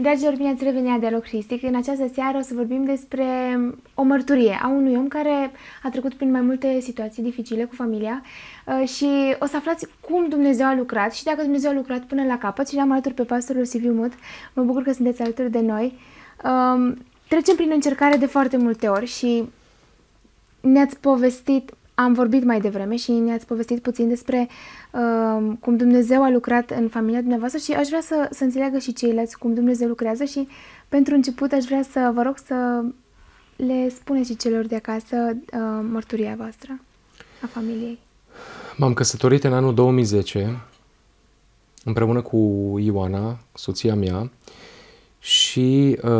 Dragilor, bine ați revenit la Dialog Cristic. În această seară o să vorbim despre o mărturie a unui om care a trecut prin mai multe situații dificile cu familia uh, și o să aflați cum Dumnezeu a lucrat și dacă Dumnezeu a lucrat până la capăt și l am alături pe pastorul siviu Mut. Mă bucur că sunteți alături de noi. Um, trecem prin încercare de foarte multe ori și ne-ați povestit am vorbit mai devreme și ne-ați povestit puțin despre uh, cum Dumnezeu a lucrat în familia dumneavoastră și aș vrea să, să înțeleagă și ceilalți cum Dumnezeu lucrează și pentru început aș vrea să vă rog să le spuneți și celor de acasă uh, mărturia voastră a familiei. M-am căsătorit în anul 2010 împreună cu Ioana, soția mea, și uh,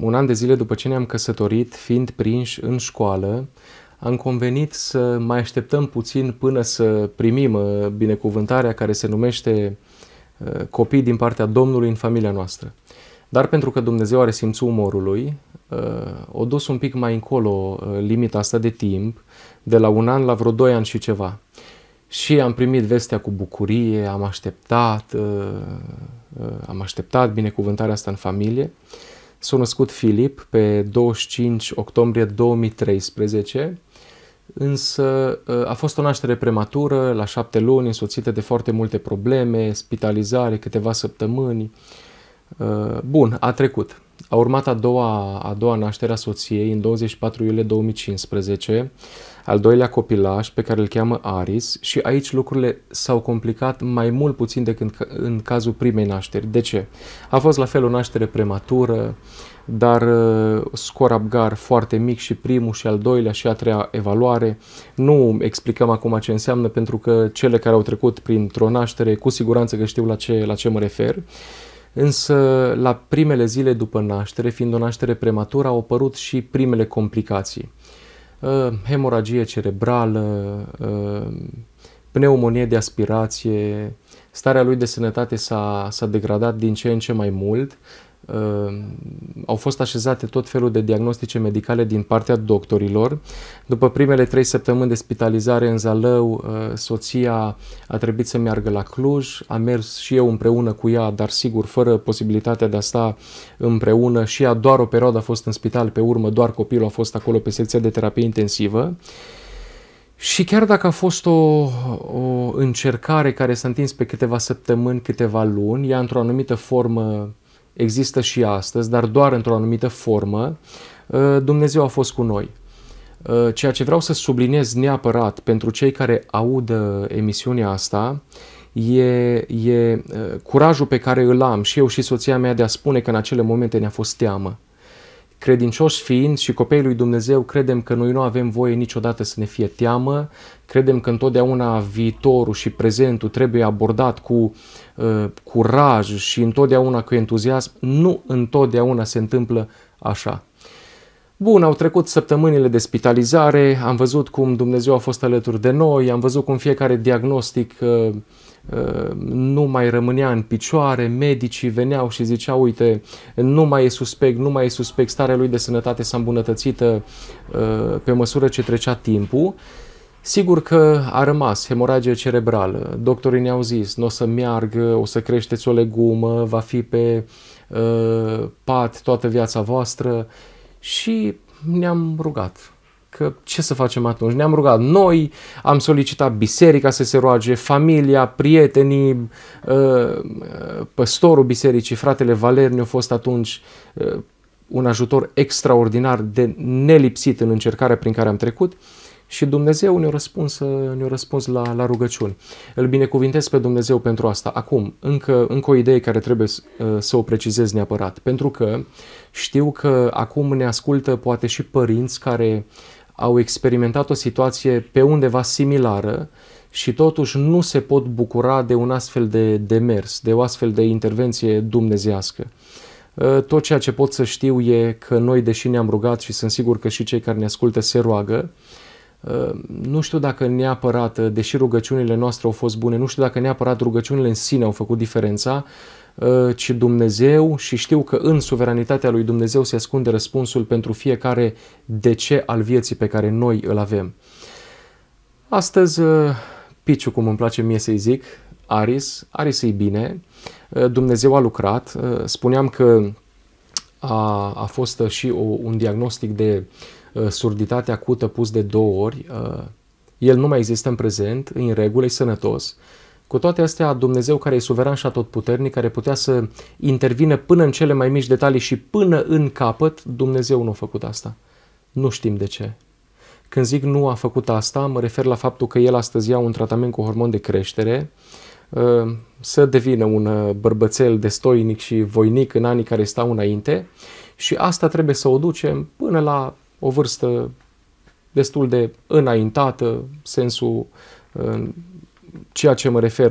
un an de zile după ce ne-am căsătorit, fiind prinși în școală, am convenit să mai așteptăm puțin până să primim uh, binecuvântarea care se numește uh, copii din partea Domnului în familia noastră. Dar pentru că Dumnezeu are simțul umorului, uh, o dus un pic mai încolo limita asta de timp, de la un an la vreo doi ani și ceva. Și am primit vestea cu bucurie, am așteptat, am așteptat binecuvântarea asta în familie. S-a născut Filip pe 25 octombrie 2013 însă ă, a fost o naștere prematură, la șapte luni, însoțită de foarte multe probleme, spitalizare, câteva săptămâni. Ă, bun, a trecut. A urmat a doua, a doua naștere a soției în 24 iulie 2015, al doilea copilaș pe care îl cheamă Aris și aici lucrurile s-au complicat mai mult puțin decât în cazul primei nașteri. De ce? A fost la fel o naștere prematură, dar uh, scor abgar foarte mic și primul și al doilea și a treia evaluare. Nu explicăm acum ce înseamnă pentru că cele care au trecut printr-o naștere cu siguranță că știu la ce, la ce mă refer. Însă, la primele zile după naștere, fiind o naștere prematură, au apărut și primele complicații. Ă, hemoragie cerebrală, ă, pneumonie de aspirație, starea lui de sănătate s-a, s-a degradat din ce în ce mai mult au fost așezate tot felul de diagnostice medicale din partea doctorilor. După primele trei săptămâni de spitalizare în Zalău, uh, soția a trebuit să meargă la Cluj, a mers și eu împreună cu ea, dar sigur, fără posibilitatea de a sta împreună și ea doar o perioadă a fost în spital, pe urmă doar copilul a fost acolo pe secția de terapie intensivă. Și chiar dacă a fost o, o încercare care s-a întins pe câteva săptămâni, câteva luni, ea într-o anumită formă uh, există și astăzi, dar doar într-o anumită formă, uh, Dumnezeu a fost cu noi. Uh, ceea ce vreau să subliniez neapărat pentru cei care audă emisiunea asta e, e uh, curajul pe care îl am și eu și soția mea de a spune că în acele momente ne-a fost teamă. Credincioși fiind și copiii lui Dumnezeu, credem că noi nu avem voie niciodată să ne fie teamă, credem că întotdeauna viitorul și prezentul trebuie abordat cu uh, curaj și întotdeauna cu entuziasm. Nu întotdeauna se întâmplă așa. Bun, au trecut săptămânile de spitalizare, am văzut cum Dumnezeu a fost alături de noi, am văzut cum fiecare diagnostic uh, Ehm, nu mai rămânea în picioare, medicii veneau și ziceau, uite, nu mai e suspect, nu mai e suspect, starea lui de sănătate s-a îmbunătățită ehm, pe măsură ce trecea timpul. Sigur că a rămas hemoragie cerebrală. Doctorii ne-au zis, nu o să meargă, o să creșteți o legumă, va fi pe uh, pat toată viața voastră și ne-am rugat că ce să facem atunci? Ne-am rugat noi, am solicitat biserica să se roage, familia, prietenii, uh, păstorul bisericii, fratele Valer ne-a fost atunci uh, un ajutor extraordinar de nelipsit în încercarea prin care am trecut și Dumnezeu ne-a răspuns, uh, ne răspuns la, la rugăciuni. Îl binecuvintez pe Dumnezeu pentru asta. Acum, încă, încă o idee care trebuie să, să o precizez neapărat, pentru că știu că acum ne ascultă poate și părinți care uh, au experimentat o situație pe undeva similară și totuși nu se pot bucura de un astfel de demers, de o astfel de intervenție dumnezească. Ă, tot ceea ce pot să știu e că noi, deși ne-am rugat și sunt sigur că și cei care ne ascultă se roagă, ă, nu știu dacă neapărat, deși rugăciunile noastre au fost bune, nu știu dacă neapărat rugăciunile în sine au făcut diferența, Uh, ci Dumnezeu și știu că în suveranitatea lui Dumnezeu se ascunde răspunsul pentru fiecare de ce al vieții pe care noi îl avem. Astăzi, uh, Piciu, cum îmi place mie să-i zic, Aris, Aris e bine, uh, Dumnezeu a lucrat, spuneam că a, a fost și o, un diagnostic de surditate acută pus de două ori, el nu mai există în prezent, în regulă, e sănătos, cu toate astea, Dumnezeu care e suveran și atotputernic, care putea să intervine până în cele mai mici detalii și până în capăt, Dumnezeu nu a făcut asta. Nu știm de ce. Când zic nu a făcut asta, mă refer la faptul că el astăzi ia un tratament cu hormon de creștere, ă, să devină un ă, bărbățel destoinic și voinic în anii care stau înainte și asta trebuie să o ducem până la o vârstă destul de înaintată, sensul ă, ceea ce mă refer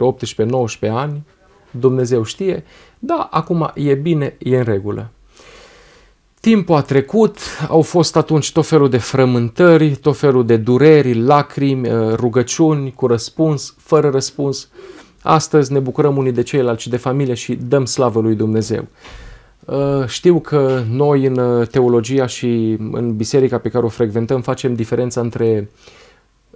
18-19 ani, Dumnezeu știe, da, acum e bine, e în regulă. Timpul a trecut, au fost atunci tot felul de frământări, tot felul de dureri, lacrimi, uh, rugăciuni cu răspuns, fără răspuns. Astăzi ne bucurăm unii de ceilalți și de familie și dăm slavă lui Dumnezeu. Uh, știu că noi în uh, teologia și în biserica pe care o frecventăm facem diferența între uh,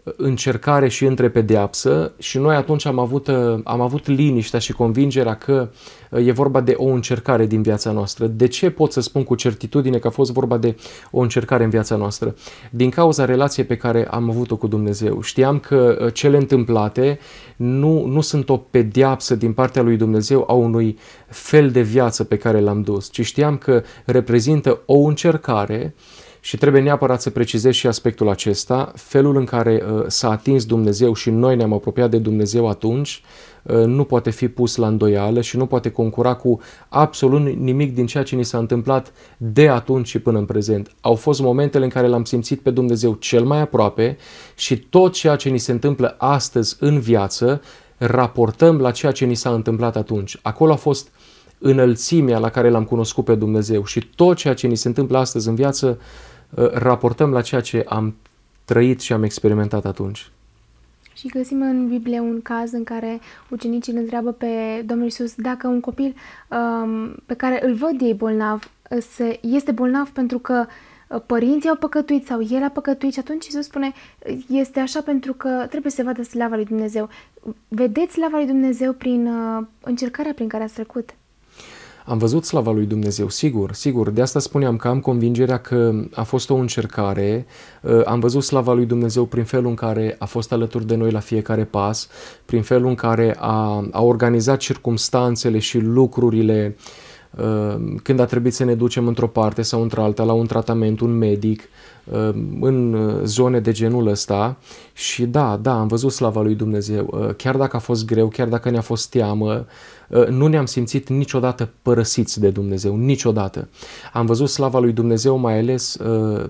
încercare și între pedeapsă și noi atunci am avut, uh, am avut liniștea și convingerea că uh, e vorba de o încercare din viața noastră. De ce pot să spun cu certitudine că a fost vorba de o încercare în viața noastră? Din cauza relației pe care am avut-o cu Dumnezeu. Știam că uh, cele întâmplate nu, nu sunt o pedeapsă din partea lui Dumnezeu a unui fel de viață pe care l-am dus, ci știam că reprezintă o încercare uh, și trebuie neapărat să precizez și aspectul acesta, felul în care uh, s-a atins Dumnezeu și noi ne-am apropiat de Dumnezeu atunci, uh, nu poate fi pus la îndoială și nu poate concura cu absolut nimic din ceea ce ni s-a întâmplat de atunci și până în prezent. Au fost momentele în care l-am simțit pe Dumnezeu cel mai aproape și tot ceea ce ni se întâmplă astăzi în viață raportăm la ceea ce ni s-a întâmplat atunci. Acolo a fost uh, înălțimea la care l-am cunoscut pe Dumnezeu și tot ceea ce ni se întâmplă astăzi în viață ă, raportăm la ceea ce am trăit și am experimentat atunci. Și găsim în Biblie un caz în care ucenicii îl întreabă pe Domnul Isus dacă un copil um, pe care îl văd ei bolnav ă, se, este bolnav pentru că părinții au păcătuit sau el a păcătuit și atunci Isus spune este așa pentru că trebuie să vadă slava lui Dumnezeu. Vedeți slava lui Dumnezeu prin uh, încercarea prin care ați trecut. Am văzut slava lui Dumnezeu, sigur, sigur. De asta spuneam că am convingerea că a fost o încercare. Uh, am văzut slava lui Dumnezeu prin felul în care a fost alături de noi la fiecare pas, prin felul în care a, a organizat circumstanțele și lucrurile uh, când a trebuit să ne ducem într-o parte sau într-alta, la un tratament, un medic, Uh, în uh, zone de genul ăsta și da, da, am văzut slava lui Dumnezeu. Uh, chiar dacă a fost greu, chiar dacă ne-a fost teamă, nu ne-am simțit niciodată părăsiți de Dumnezeu, niciodată. Am văzut slava lui Dumnezeu mai ales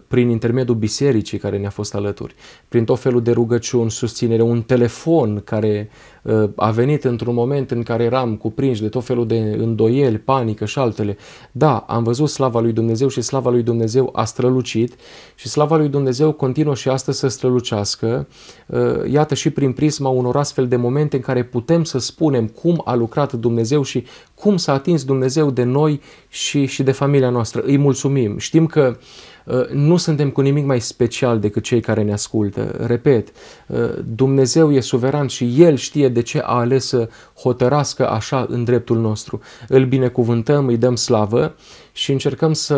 prin intermediul bisericii care ne-a fost alături, prin tot felul de rugăciuni, susținere, un telefon care a venit într-un moment în care eram cuprinși de tot felul de îndoieli, panică și altele. Da, am văzut slava lui Dumnezeu și slava lui Dumnezeu a strălucit și slava lui Dumnezeu continuă și astăzi să strălucească, uh, iată și prin prisma unor astfel de momente în care putem să spunem cum a lucrat Dumnezeu și cum s-a atins Dumnezeu de noi și, și de familia noastră. Îi mulțumim. Știm că uh, nu suntem cu nimic mai special decât cei care ne ascultă. Repet, uh, Dumnezeu e suveran și El știe de ce a ales să hotărască așa în dreptul nostru. Îl binecuvântăm, îi dăm slavă și încercăm să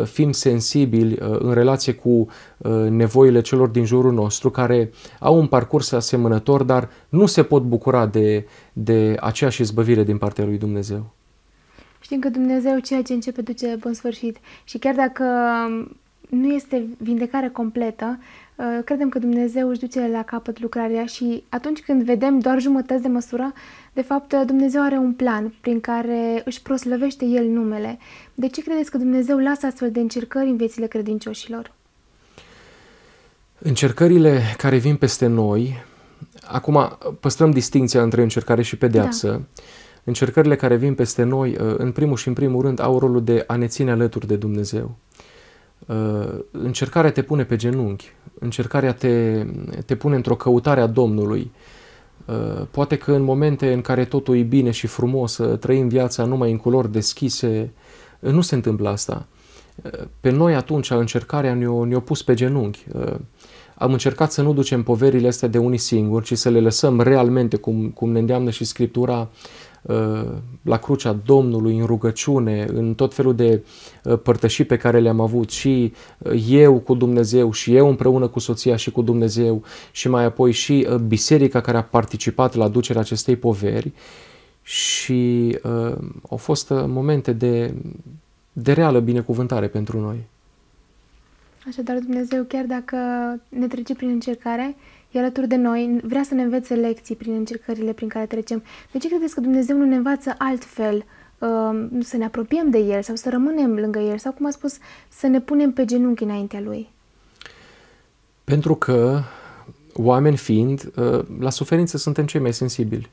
uh, fim sensibili în relație cu Uh, nevoile celor din jurul nostru care au un parcurs asemănător, dar nu se pot bucura de, de aceeași izbăvire din partea lui Dumnezeu. Știm că Dumnezeu ceea ce începe duce la bun sfârșit și chiar dacă nu este vindecare completă, uh, credem că Dumnezeu își duce la capăt lucrarea și atunci când vedem doar jumătăți de măsură, de fapt Dumnezeu are un plan prin care își proslăvește El numele. De ce credeți că Dumnezeu lasă astfel de încercări în viețile credincioșilor? Încercările care vin peste noi, acum păstrăm distinția între încercare și pedeapsă, da. încercările care vin peste noi, uh, în primul și în primul rând, au rolul de a ne ține alături de Dumnezeu. Uh, încercarea te pune pe genunchi, încercarea te, te pune într-o căutare a Domnului. Uh, poate că în momente în care totul e bine și frumos, trăim viața numai în culori deschise, nu se întâmplă asta. Pe noi atunci încercarea ne-a, ne pus pe genunchi. Uh, am încercat să nu ducem poverile astea de unii singuri, ci să le lăsăm realmente, cum, cum ne îndeamnă și Scriptura, uh, la crucea Domnului, în rugăciune, în tot felul de uh, părtăși pe care le-am avut și eu cu Dumnezeu și eu împreună cu soția și cu Dumnezeu și mai apoi și biserica care a participat la ducerea acestei poveri și uh, au fost momente de de reală binecuvântare pentru noi. Așadar, Dumnezeu, chiar dacă ne trece prin încercare, e alături de noi, vrea să ne învețe lecții prin încercările prin care trecem. De ce credeți că Dumnezeu nu ne învață altfel um, să ne apropiem de El sau să rămânem lângă El sau, cum a spus, să ne punem pe genunchi înaintea Lui? Pentru că, oameni fiind, uh, la suferință suntem cei mai sensibili.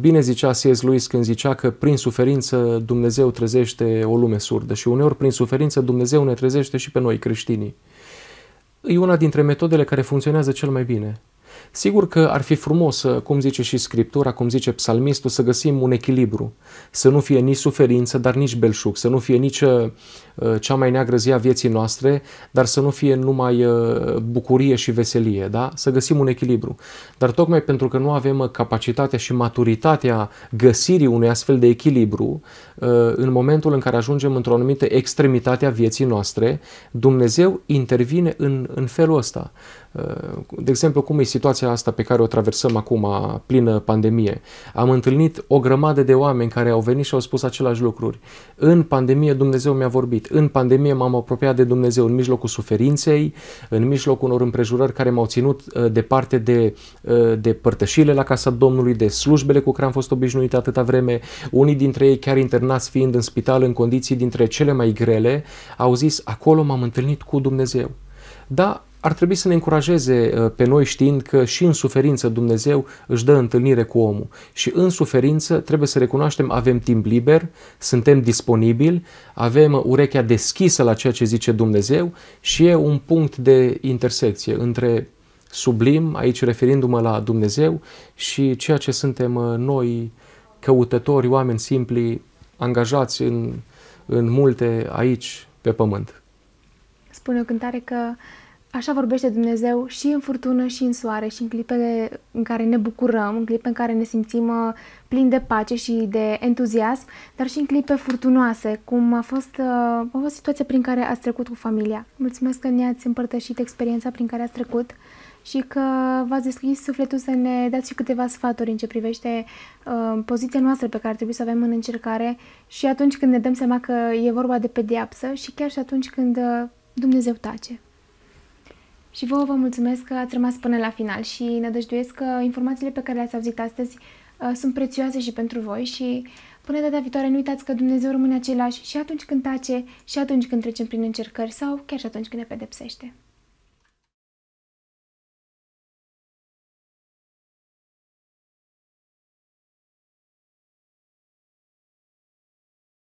Bine zicea C.S. Lewis când zicea că prin suferință Dumnezeu trezește o lume surdă și uneori prin suferință Dumnezeu ne trezește și pe noi creștinii. E una dintre metodele care funcționează cel mai bine. Sigur că ar fi frumos, cum zice și Scriptura, cum zice psalmistul, să găsim un echilibru, să nu fie nici suferință, dar nici belșug, să nu fie nici uh, cea mai neagră zi a vieții noastre, dar să nu fie numai uh, bucurie și veselie, da? Să găsim un echilibru. Dar tocmai pentru că nu avem uh, capacitatea și maturitatea găsirii unui astfel de echilibru, în momentul în care ajungem într-o anumită extremitate a vieții noastre, Dumnezeu intervine în, în felul ăsta. De exemplu, cum e situația situația asta pe care o traversăm acum, plină pandemie. Am întâlnit o grămadă de oameni care au venit și au spus același lucruri. În pandemie Dumnezeu mi-a vorbit, în pandemie m-am apropiat de Dumnezeu în mijlocul suferinței, în mijlocul unor împrejurări care m-au ținut uh, departe de, uh, de părtășile la casa Domnului, de slujbele cu care am fost obișnuit atâta vreme, unii dintre ei chiar internați fiind în spital în condiții dintre cele mai grele, au zis, acolo m-am întâlnit cu Dumnezeu. Da, ar trebui să ne încurajeze uh, pe noi știind că și în suferință Dumnezeu își dă întâlnire cu omul și în suferință trebuie să recunoaștem avem timp liber, suntem disponibili, avem urechea deschisă la ceea ce zice Dumnezeu și e un punct de intersecție între sublim, aici referindu-mă la Dumnezeu și ceea ce suntem uh, noi căutători, oameni simpli, angajați în, în multe aici pe pământ. Spune o cântare că Așa vorbește Dumnezeu și în furtună și în soare și în clipele în care ne bucurăm, în clipe în care ne simțim uh, plini de pace și de entuziasm, dar și în clipe furtunoase, cum a fost, uh, a fost situația prin care ați trecut cu familia. Mulțumesc că ne-ați împărtășit experiența prin care ați trecut și că v-ați deschis sufletul să ne dați și câteva sfaturi în ce privește uh, poziția noastră pe care trebuie să avem în încercare și atunci când ne dăm seama că e vorba de pedeapsă și chiar și atunci când uh, Dumnezeu tace. Și vouă vă mulțumesc că ați rămas până la final și nădăjduiesc că informațiile pe care le-ați auzit astăzi uh, sunt prețioase și pentru voi și până data viitoare nu uitați că Dumnezeu rămâne același și atunci când tace, și atunci când trecem prin încercări sau chiar și atunci când ne pedepsește.